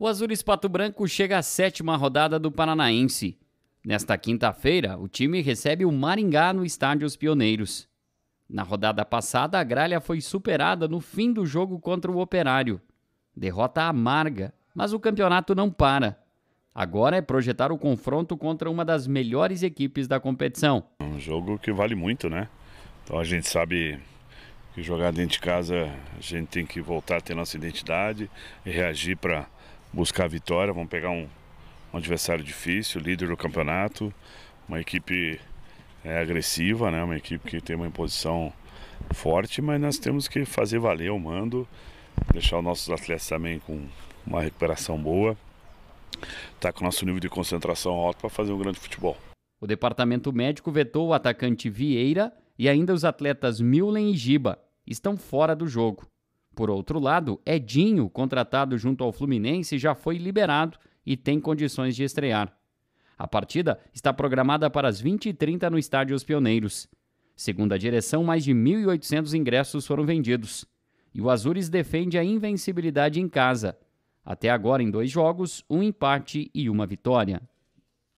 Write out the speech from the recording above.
O Azul Pato Branco chega à sétima rodada do Paranaense. Nesta quinta-feira, o time recebe o Maringá no Estádio Os Pioneiros. Na rodada passada, a gralha foi superada no fim do jogo contra o Operário. Derrota amarga, mas o campeonato não para. Agora é projetar o confronto contra uma das melhores equipes da competição. Um jogo que vale muito, né? Então a gente sabe que jogar dentro de casa a gente tem que voltar a ter nossa identidade e reagir para buscar a vitória, vamos pegar um, um adversário difícil, líder do campeonato, uma equipe é, agressiva, né? uma equipe que tem uma imposição forte, mas nós temos que fazer valer o mando, deixar os nossos atletas também com uma recuperação boa, estar tá com o nosso nível de concentração alto para fazer um grande futebol. O departamento médico vetou o atacante Vieira e ainda os atletas Milen e Giba estão fora do jogo. Por outro lado, Edinho, contratado junto ao Fluminense, já foi liberado e tem condições de estrear. A partida está programada para as 20h30 no Estádio Os Pioneiros. Segundo a direção, mais de 1.800 ingressos foram vendidos. E o Azures defende a invencibilidade em casa. Até agora, em dois jogos, um empate e uma vitória.